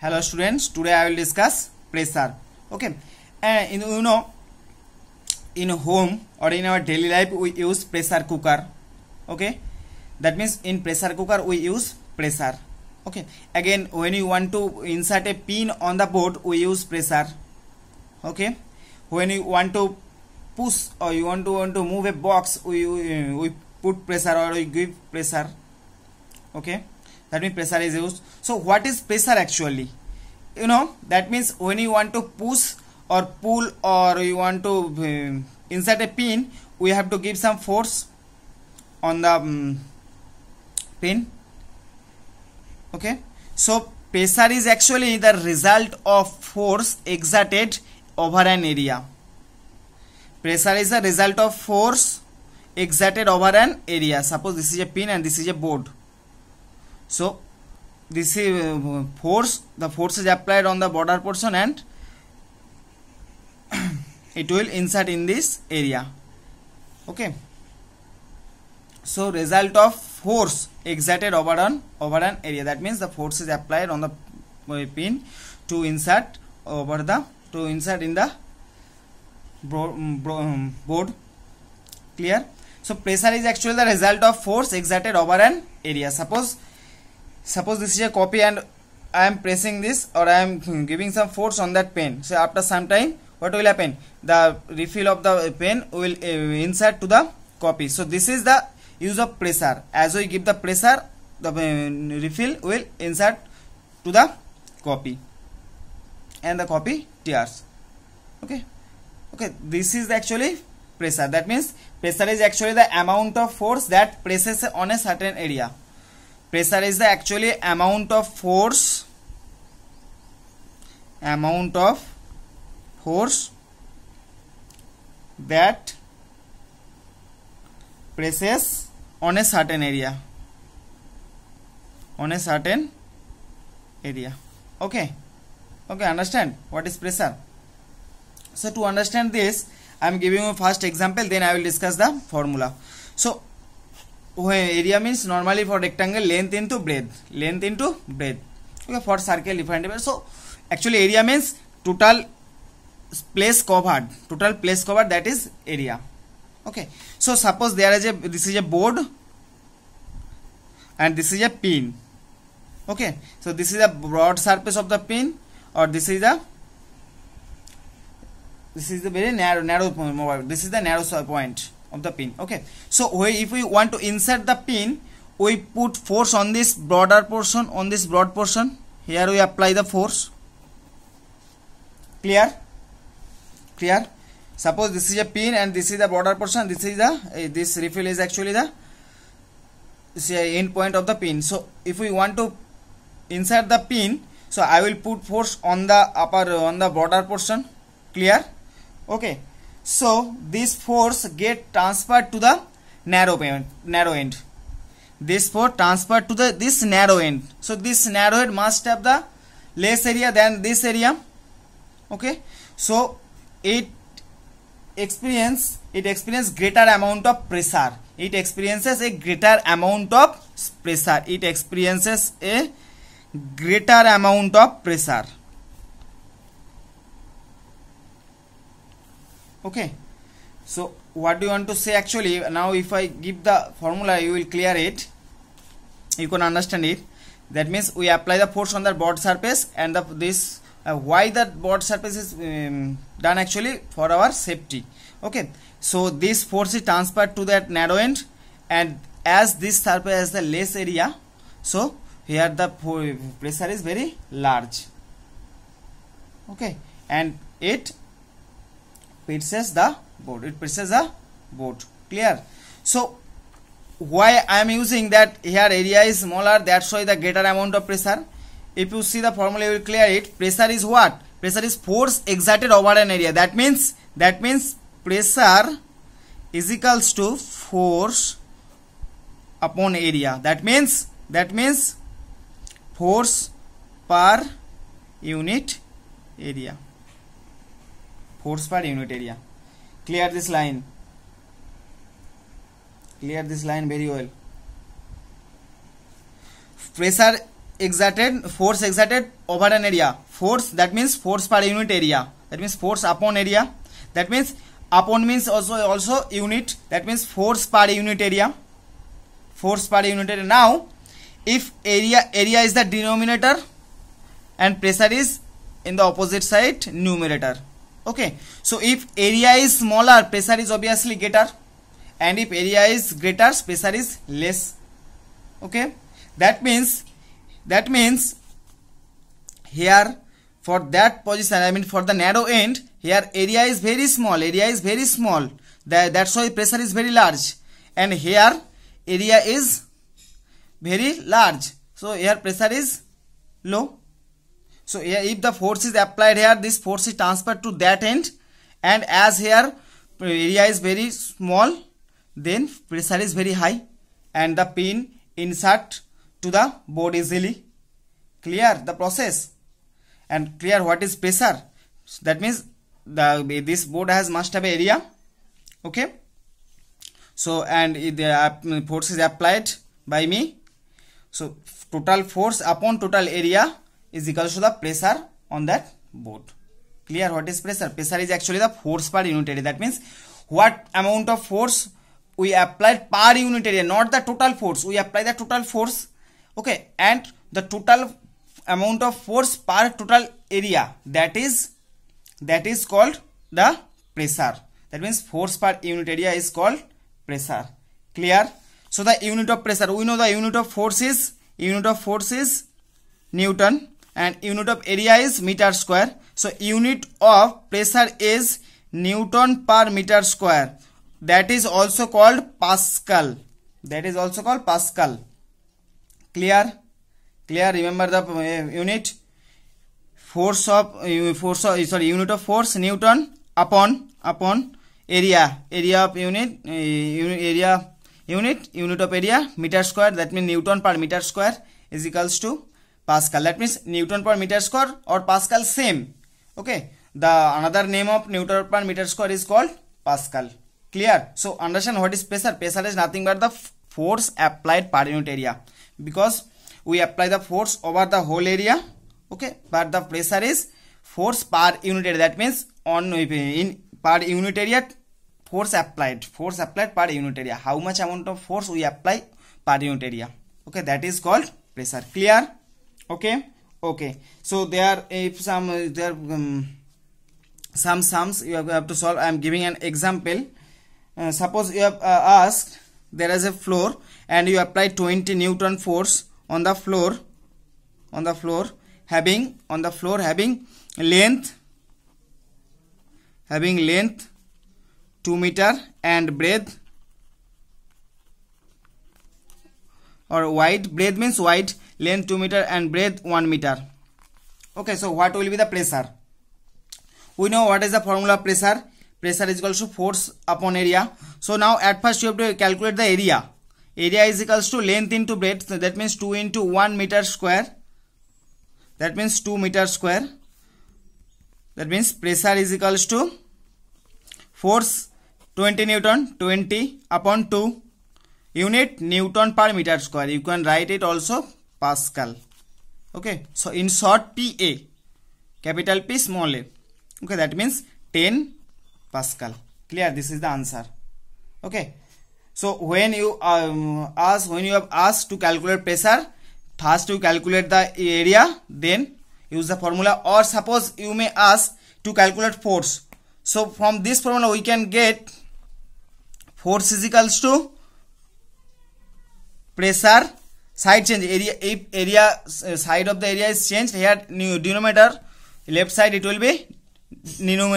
hello students today i will discuss pressure okay and uh, you know in home or in our daily life we use pressure cooker okay that means in pressure cooker we use pressure okay again when you want to insert a pin on the board we use pressure okay when you want to push or you want to want to move a box we we, we put pressure or we give pressure okay that means pressure is used so what is pressure actually you know that means when you want to push or pull or you want to um, insert a pin we have to give some force on the um, pin okay so pressure is actually the result of force exerted over an area pressure is the result of force exerted over an area suppose this is a pin and this is a board so this uh, force the force is applied on the border portion and it will insert in this area okay so result of force exerted over an over an area that means the force is applied on the uh, pin to insert over the to insert in the bro, um, bro, um, board clear so pressure is actually the result of force exerted over an area suppose suppose this is a copy and I am pressing this or I am giving some force on that pen so after some time what will happen the refill of the pen will uh, insert to the copy so this is the use of pressure as we give the pressure the uh, refill will insert to the copy and the copy tears okay okay this is actually pressure that means pressure is actually the amount of force that presses on a certain area pressure is the actually amount of force amount of force that presses on a certain area on a certain area okay okay understand what is pressure so to understand this i am giving you first example then i will discuss the formula so area means normally for rectangle length into breadth length into breadth okay for circle different so actually area means total place covered total place covered that is area okay so suppose there is a this is a board and this is a pin okay so this is a broad surface of the pin और this is a this is the very narrow narrow this is the narrow point of the pin okay so we, if we want to insert the pin we put force on this broader portion on this broad portion here we apply the force clear clear suppose this is a pin and this is the broader portion this is the uh, this refill is actually the this is end point of the pin so if we want to insert the pin so i will put force on the upper on the broader portion clear okay so this force get transferred to the narrow end. Narrow end. This force transferred to the this narrow end. So this narrow end must have the less area than this area. Okay. So it experience it experience greater amount of pressure. It experiences a greater amount of pressure. It experiences a greater amount of pressure. okay so what do you want to say actually now if I give the formula you will clear it you can understand it that means we apply the force on the board surface and the, this uh, why that board surface is um, done actually for our safety okay so this force is transferred to that narrow end and as this surface has the less area so here the pressure is very large okay and it presses the board it presses the board clear so why i am using that here area is smaller that's why the greater amount of pressure if you see the formula you will clear it pressure is what pressure is force exerted over an area that means that means pressure is equals to force upon area that means that means force per unit area force per unit area clear this line clear this line very well pressure exerted force exerted over an area force that means force per unit area that means force upon area that means upon means also also unit that means force per unit area force per unit area now if area area is the denominator and pressure is in the opposite side numerator okay so if area is smaller pressure is obviously greater and if area is greater pressure is less okay that means that means here for that position i mean for the narrow end here area is very small area is very small that, that's why pressure is very large and here area is very large so here pressure is low so if the force is applied here this force is transferred to that end and as here area is very small then pressure is very high and the pin insert to the board easily clear the process and clear what is pressure so that means the this board has must have area okay so and the uh, force is applied by me so total force upon total area is equal to the pressure on that board clear what is pressure pressure is actually the force per unit area that means what amount of force we applied per unit area not the total force we apply the total force okay and the total amount of force per total area that is that is called the pressure that means force per unit area is called pressure clear so the unit of pressure we know the unit of force is unit of force is newton and unit of area is meter square so unit of pressure is newton per meter square that is also called pascal that is also called pascal clear clear remember the uh, unit force of uh, force of, sorry unit of force newton upon upon area area of unit uh, unit area unit unit of area meter square that means newton per meter square is equals to pascal that means newton per metre square और pascal same okay the another name of newton per metre square is called pascal clear so understand what is pressure pressure is nothing but the force applied per unit area because we apply the force over the whole area okay but the pressure is force per unit area that means on in per unit area force applied force applied per unit area how much amount of force we apply per unit area okay that is called pressure clear okay okay so there if eh, some uh, there um, some sums you have, you have, to solve i am giving an example uh, suppose you have uh, asked there is a floor and you apply 20 newton force on the floor on the floor having on the floor having length having length 2 meter and breadth or wide breadth means wide length 2 meter and breadth 1 meter okay so what will be the pressure we know what is the formula of pressure pressure is equal to force upon area so now at first you have to calculate the area area is equals to length into breadth so that means 2 into 1 meter square that means 2 meter square that means pressure is equals to force 20 newton 20 upon 2 unit newton per meter square you can write it also pascal okay so in short pa capital p small a okay that means 10 pascal clear this is the answer okay so when you um, ask when you have asked to calculate pressure first you calculate the area then use the formula or suppose you may ask to calculate force so from this formula we can get force is equals to pressure side change area if area uh, side of the area is changed here new denominator left side it will be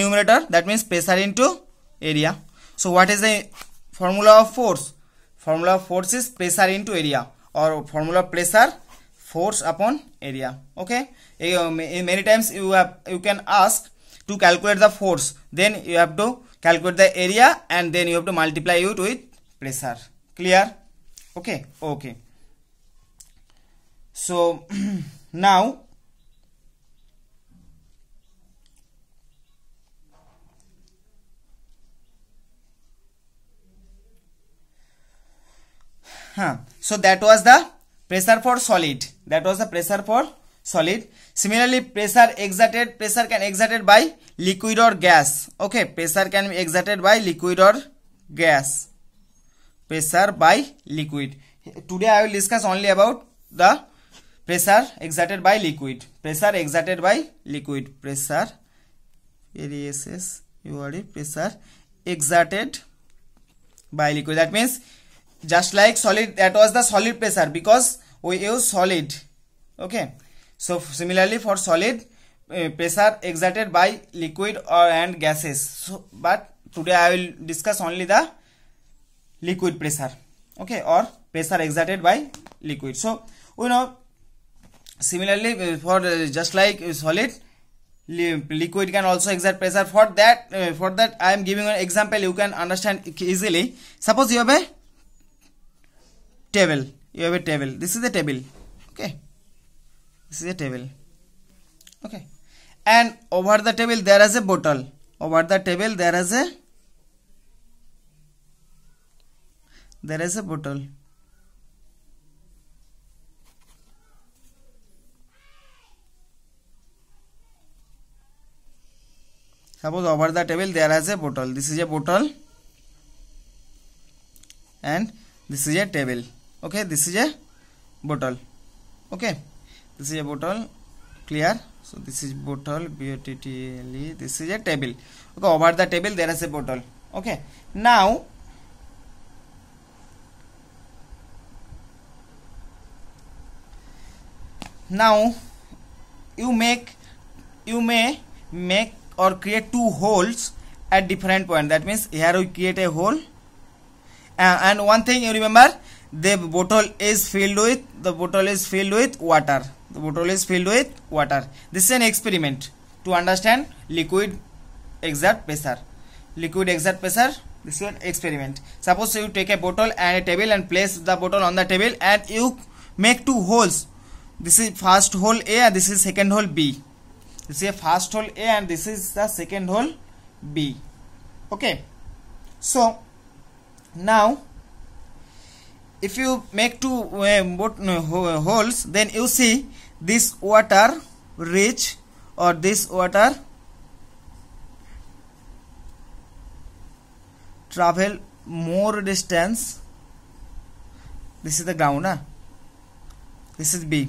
numerator that means pressure into area so what is the formula of force formula of force is pressure into area or formula pressure force upon area okay uh, many times you have you can ask to calculate the force then you have to calculate the area and then you have to multiply it with pressure clear okay okay so now huh so that was the pressure for solid that was the pressure for solid similarly pressure exerted pressure can exerted by liquid or gas okay pressure can be exerted by liquid or gas pressure by liquid. Today I will discuss only about the pressure exerted by liquid. Pressure exerted by liquid. Pressure, PRESS, pressure exerted by liquid. That means just like solid, that was the solid pressure because we use solid. Okay. So similarly for solid, uh, pressure exerted by liquid or and gases. So, but today I will discuss only the liquid pressure okay or pressure exerted by liquid so we know similarly for just like solid liquid can also exert pressure for that uh, for that i am giving an example you can understand easily suppose you have a table you have a table this is a table okay this is a table okay and over the table there is a bottle over the table there is a there is a bottle suppose over the table there has a bottle this is a bottle and this is a table okay this is a bottle okay this is a bottle clear so this is bottle b o t t l e this is a table okay over the table there has a bottle okay now now you make you may make or create two holes at different point that means here we create a hole uh, and one thing you remember the bottle is filled with the bottle is filled with water the bottle is filled with water this is an experiment to understand liquid exert pressure liquid exert pressure this is an experiment suppose you take a bottle and a table and place the bottle on the table and you make two holes this is first hole a and this is second hole b this is a first hole a and this is the second hole b okay so now if you make two uh, uh holes then you see this water reach or this water travel more distance this is the ground huh? this is b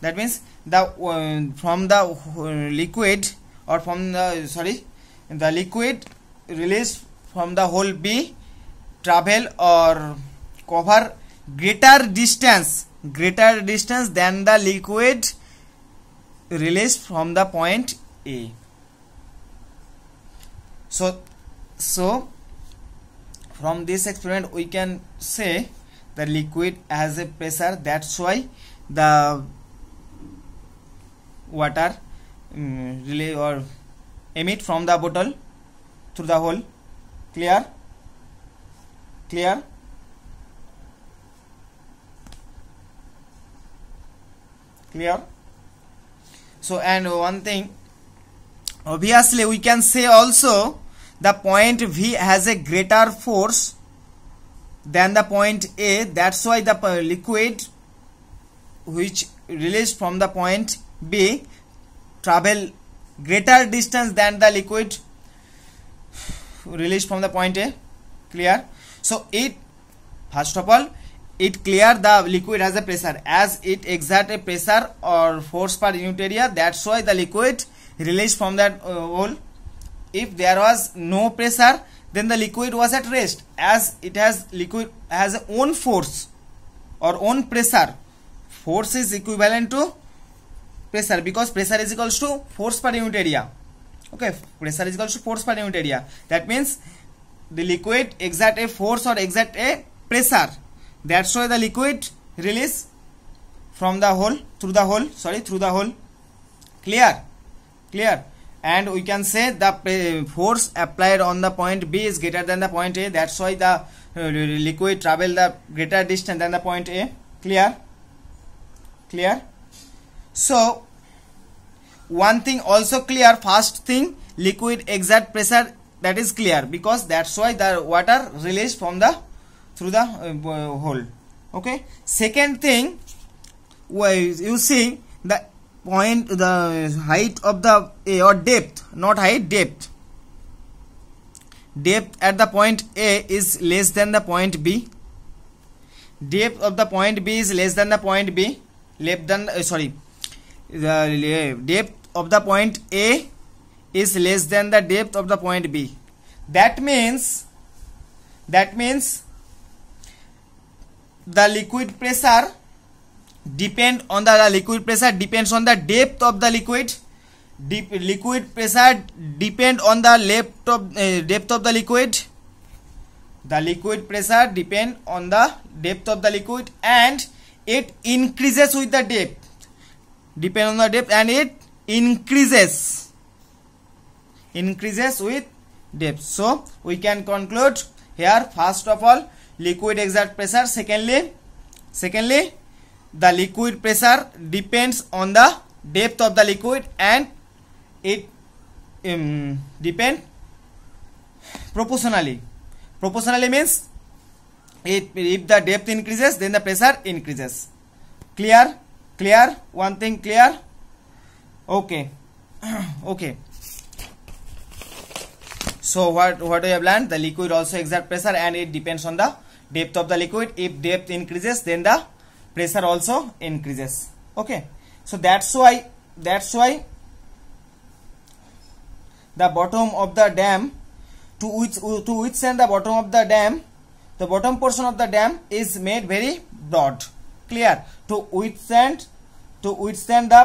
that means the uh, from the uh, liquid or from the sorry the liquid released from the hole B travel or cover greater distance greater distance than the liquid released from the point A so so from this experiment we can say the liquid has a pressure that's why the water um, relay or emit from the bottle through the hole clear clear clear so and one thing obviously we can say also the point v has a greater force than the point a that's why the uh, liquid which released from the point be travel greater distance than the liquid released from the point A clear so it first of all it clear the liquid has a pressure as it exert a pressure or force per unit area that's why the liquid released from that uh, hole if there was no pressure then the liquid was at rest as it has liquid has own force or own pressure force is equivalent to pressure because pressure is equals to force per unit area okay pressure is equals to force per unit area that means the liquid exert a force or exert a pressure that's why the liquid release from the hole through the hole sorry through the hole clear clear and we can say the force applied on the point B is greater than the point A that's why the uh, liquid travel the greater distance than the point A clear clear so one thing also clear first thing liquid exert pressure that is clear because that's why the water released from the through the uh, hole okay second thing well, you see the point the height of the a or depth not height depth depth at the point a is less than the point b depth of the point b is less than the point b less than uh, sorry the depth of the point A is less than the depth of the point B. That means that means the liquid pressure depend on the, the liquid pressure depends on the depth of the liquid Deep, liquid pressure depend on the left of uh, depth of the liquid the liquid pressure depend on the depth of the liquid and it increases with the depth depend on the depth and it increases increases with depth so we can conclude here first of all liquid exact pressure secondly secondly the liquid pressure depends on the depth of the liquid and it um, depend proportionally proportionally means it if the depth increases then the pressure increases clear clear one thing clear okay okay so what what we have learned the liquid also exert pressure and it depends on the depth of the liquid if depth increases then the pressure also increases okay so that's why that's why the bottom of the dam to which to which end the bottom of the dam the bottom portion of the dam is made very broad clear to withstand to withstand the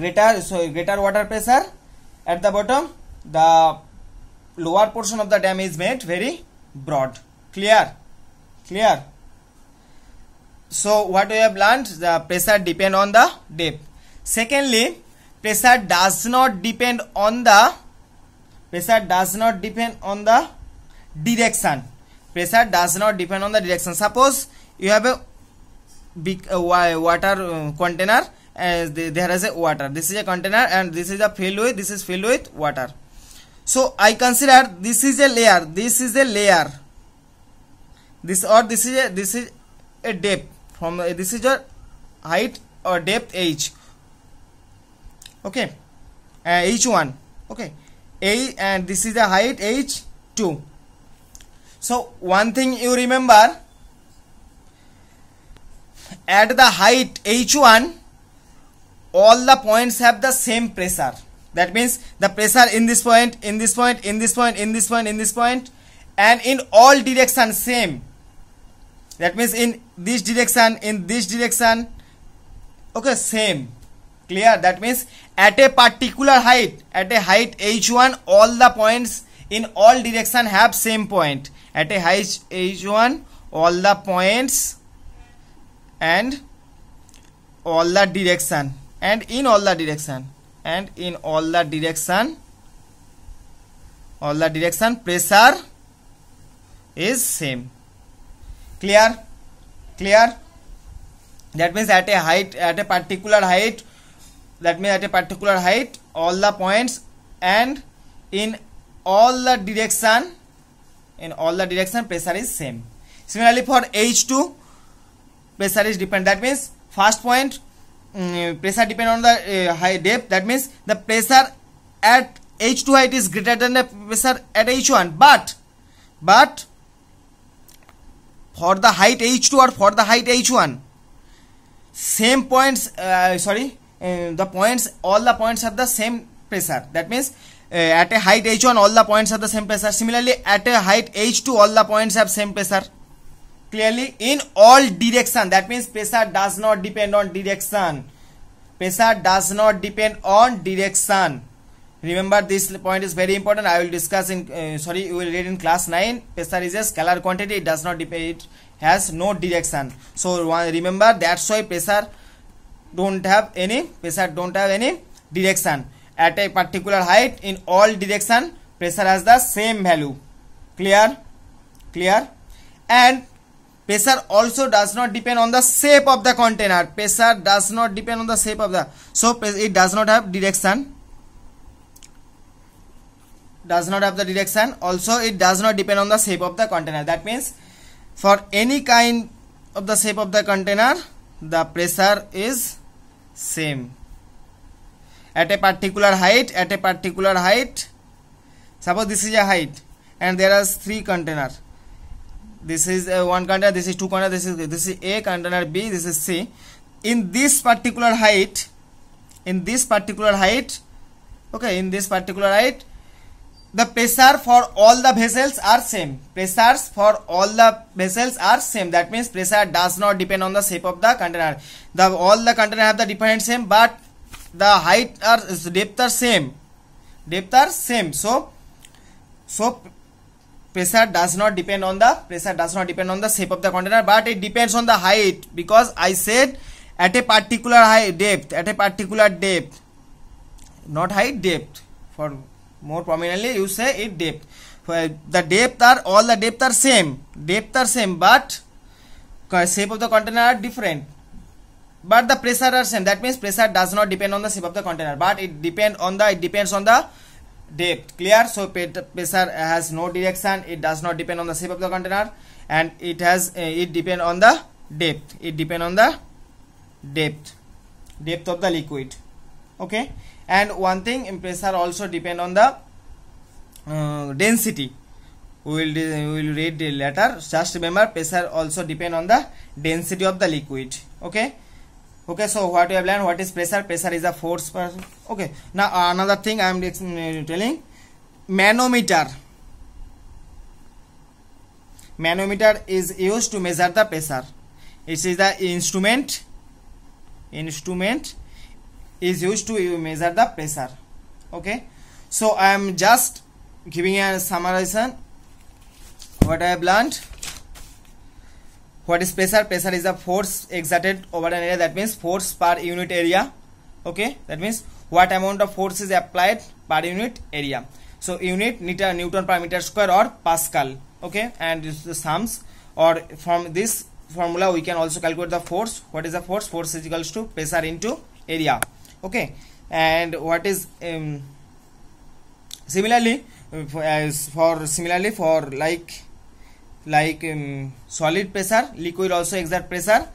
greater so greater water pressure at the bottom the lower portion of the dam is made very broad clear clear so what we have learned the pressure depend on the depth secondly pressure does not depend on the pressure does not depend on the direction pressure does not depend on the direction suppose you have a big uh, water uh, container and there is a water this is a container and this is a filled with this is filled with water so i consider this is a layer this is a layer this or this is a this is a depth from uh, this is your height or depth h okay uh, h1 okay a and this is the height h2 so one thing you remember at the height h1 all the points have the same pressure that means the pressure in this point in this point in this point in this point in this point and in all direction same that means in this direction in this direction okay same clear that means at a particular height at a height h1 all the points in all direction have same point at a height h1 all the points and all the direction and in all the direction and in all the direction all the direction pressure is same clear clear that means at a height at a particular height that means at a particular height all the points and in all the direction in all the direction pressure is same similarly for h2 pressure is depend that means first point um, pressure depend on the uh, high depth that means the pressure at h2 height is greater than the pressure at h1 but but for the height h2 or for the height h1 same points uh, sorry uh, the points all the points have the same pressure that means uh, at a height h1 all the points have the same pressure similarly at a height h2 all the points have same pressure clearly in all direction that means pressure does not depend on direction pressure does not depend on direction remember this point is very important i will discuss in uh, sorry you will read in class 9 pressure is a scalar quantity it does not depend it has no direction so remember that's why pressure don't have any pressure don't have any direction at a particular height in all direction pressure has the same value clear clear and pressure also does not depend on the shape of the container pressure does not depend on the shape of the so it does not have direction does not have the direction also it does not depend on the shape of the container that means for any kind of the shape of the container the pressure is same at a particular height at a particular height suppose this is a height and there are three container this is uh, one container this is two container this is this is a container b this is c in this particular height in this particular height okay in this particular height the pressure for all the vessels are same pressures for all the vessels are same that means pressure does not depend on the shape of the container the all the container have the different same but the height or depth are same depth are same so so pressure does not depend on the pressure does not depend on the shape of the container but it depends on the height because i said at a particular height depth at a particular depth not height depth for more prominently you say it depth for the depth are all the depth are same depth are same but shape of the container are different but the pressure are same that means pressure does not depend on the shape of the container but it depend on the it depends on the depth clear so pressure has no direction it does not depend on the shape of the container and it has uh, it depend on the depth it depend on the depth depth of the liquid okay and one thing pressure also depend on the uh, density we will we will read later just remember pressure also depend on the density of the liquid okay okay so what you have learned what is pressure pressure is a force per okay now another thing i am mm, telling manometer manometer is used to measure the pressure it is the instrument instrument is used to measure the pressure okay so i am just giving a summarization what i have learned what is pressure pressure is a force exerted over an area that means force per unit area okay that means what amount of force is applied per unit area so unit meter newton per meter square or pascal okay and the sums or from this formula we can also calculate the force what is the force force is equals to pressure into area okay and what is um, similarly uh, for uh, similarly for like like um, solid pressure liquid also exert pressure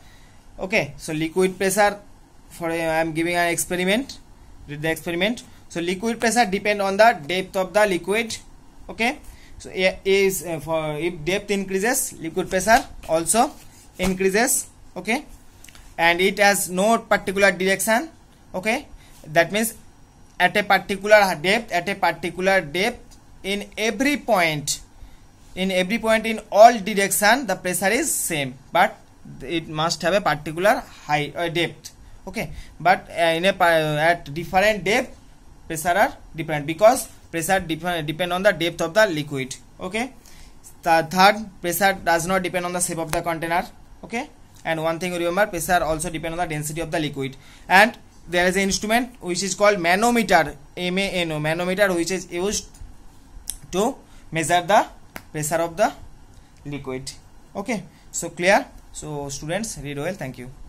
okay so liquid pressure for uh, i am giving an experiment read the experiment so liquid pressure depend on the depth of the liquid okay so a, is uh, for if depth increases liquid pressure also increases okay and it has no particular direction okay that means at a particular depth at a particular depth in every point in every point in all direction the pressure is same but it must have a particular high uh, depth okay but uh, in a at different depth pressure are different because pressure different depend on the depth of the liquid okay the third pressure does not depend on the shape of the container okay and one thing remember pressure also depend on the density of the liquid and there is an instrument which is called manometer m a n o manometer which is used to measure the pressure of the liquid okay so clear so students read well thank you